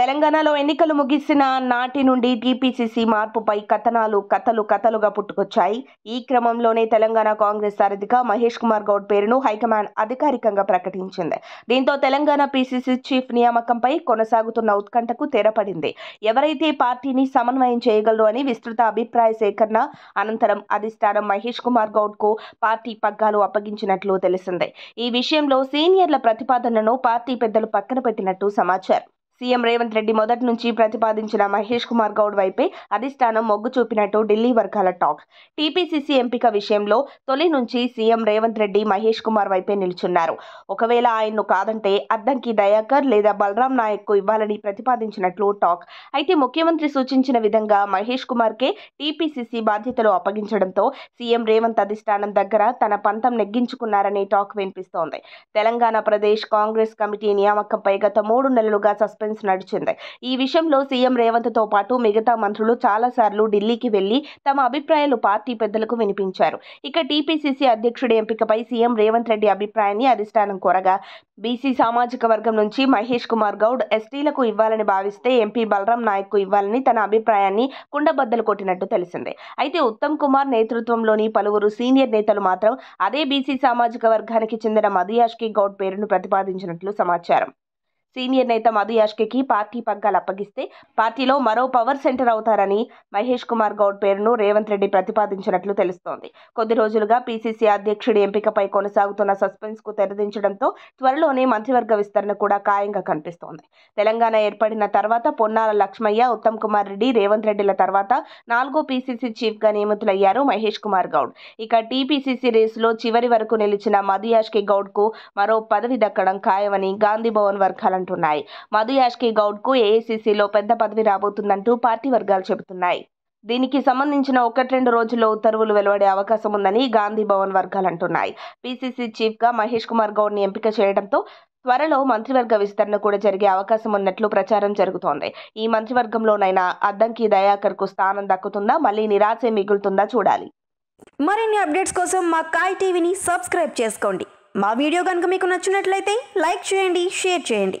తెలంగాణలో ఎన్నికలు ముగిసిన నాటి నుండి టీపీసీసీ మార్పుపై కథనాలు కథలు కథలుగా పుట్టుకొచ్చాయి ఈ క్రమంలోనే తెలంగాణ కాంగ్రెస్ సారథిగా మహేష్ కుమార్ గౌడ్ పేరును హైకమాండ్ అధికారికంగా ప్రకటించింది దీంతో తెలంగాణ పీసీసీ చీఫ్ నియామకంపై కొనసాగుతున్న ఉత్కంఠకు తెరపడింది ఎవరైతే పార్టీని సమన్వయం చేయగలరు అని విస్తృత అభిప్రాయ సేకరణ అనంతరం అధిష్టానం మహేష్ కుమార్ గౌడ్కు పార్టీ పగ్గాలు అప్పగించినట్లు తెలిసింది ఈ విషయంలో సీనియర్ల ప్రతిపాదనను పార్టీ పెద్దలు పక్కన పెట్టినట్టు సమాచారం సీఎం రేవంత్ రెడ్డి మొదటి నుంచి ప్రతిపాదించిన మహేష్ కుమార్ గౌడ్ వైపే అధిష్టానం మొగ్గు చూపినట్టు ఢిల్లీ వర్గాల టాక్ టీపీసీసీ ఎంపిక విషయంలో తొలి నుంచి సీఎం రేవంత్ రెడ్డి మహేష్ కుమార్ వైపే నిలుచున్నారు ఒకవేళ ఆయన్ను కాదంటే అద్దంకి దయాకర్ లేదా బలరాం నాయక్ కు ఇవ్వాలని ప్రతిపాదించినట్లు టాక్ అయితే ముఖ్యమంత్రి సూచించిన విధంగా మహేష్ కుమార్ కే టీపీసీసీ బాధ్యతలు అప్పగించడంతో సీఎం రేవంత్ అధిష్టానం దగ్గర తన పంతం నెగ్గించుకున్నారనే టాక్ వినిపిస్తోంది తెలంగాణ ప్రదేశ్ కాంగ్రెస్ కమిటీ నియామకంపై గత మూడు నెలలుగా సస్పెండ్ డిస్టర్బెన్స్ నడిచింది ఈ విషయంలో సీఎం రేవంత్తో పాటు మిగతా మంత్రులు చాలాసార్లు ఢిల్లీకి వెళ్లి తమ అభిప్రాయాలు పార్టీ పెద్దలకు వినిపించారు ఇక టీపీసీసీ అధ్యక్షుడి ఎంపికపై సీఎం రేవంత్ రెడ్డి అభిప్రాయాన్ని అధిష్టానం కోరగా బీసీ సామాజిక వర్గం నుంచి మహేష్ కుమార్ గౌడ్ ఎస్టీలకు ఇవ్వాలని భావిస్తే ఎంపీ బలరాం నాయక్కు ఇవ్వాలని తన అభిప్రాయాన్ని కుండబద్దలు కొట్టినట్టు తెలిసిందే అయితే ఉత్తమ్ కుమార్ నేతృత్వంలోని పలువురు సీనియర్ నేతలు మాత్రం అదే బీసీ సామాజిక వర్గానికి చెందిన మదియాష్కి గౌడ్ పేరును ప్రతిపాదించినట్లు సమాచారం సీనియర్ నేత మధు యాష్కి పార్టీ పగ్గాలు అప్పగిస్తే పార్టీలో మరో పవర్ సెంటర్ అవుతారని మహేష్ కుమార్ గౌడ్ పేరును రేవంత్ రెడ్డి ప్రతిపాదించినట్లు తెలుస్తోంది కొద్ది రోజులుగా పీసీసీ అధ్యక్షుడి ఎంపికపై కొనసాగుతున్న సస్పెన్స్ కు తెరదించడంతో త్వరలోనే మంత్రివర్గ విస్తరణ కూడా ఖాయంగా కనిపిస్తోంది తెలంగాణ ఏర్పడిన తర్వాత పొన్నాల లక్ష్మయ్య ఉత్తమ్ కుమార్ రెడ్డి రేవంత్ రెడ్డిల తర్వాత నాలుగో పీసీసీ చీఫ్ గా నియమితులయ్యారు మహేష్ కుమార్ గౌడ్ ఇక టీపీసీసీ రేసులో చివరి వరకు నిలిచిన మధు యాష్కే గౌడ్ కు మరో పదవి దక్కడం ఖాయమని గాంధీ భవన్ వర్గాల అంటున్నాయి మధు యాష్కి గౌడ్కు ఏఐసీసీలో పెద్ద పదవి రాబోతుందంటూ పార్టీ వర్గాలు చెబుతున్నాయి దీనికి సంబంధించిన ఒకటి రెండు రోజుల్లో ఉత్తర్వులు వెలువడే అవకాశం ఉందని గాంధీ భవన్ వర్గాలు అంటున్నాయి పీసీసీ చీఫ్గా మహేష్ కుమార్ గౌడ్ని ఎంపిక చేయడంతో త్వరలో మంత్రివర్గ విస్తరణ కూడా జరిగే అవకాశం ఉన్నట్లు ప్రచారం జరుగుతోంది ఈ మంత్రివర్గంలోనైనా అద్దంకి దయాకర్కు స్థానం దక్కుతుందా మళ్ళీ నిరాశే మిగులుతుందా చూడాలి మరిన్ని అప్డేట్స్ కోసం మా కాయ్ టీవీని సబ్స్క్రైబ్ చేసుకోండి మా వీడియో కనుక మీకు నచ్చినట్లయితే లైక్ చేయండి షేర్ చేయండి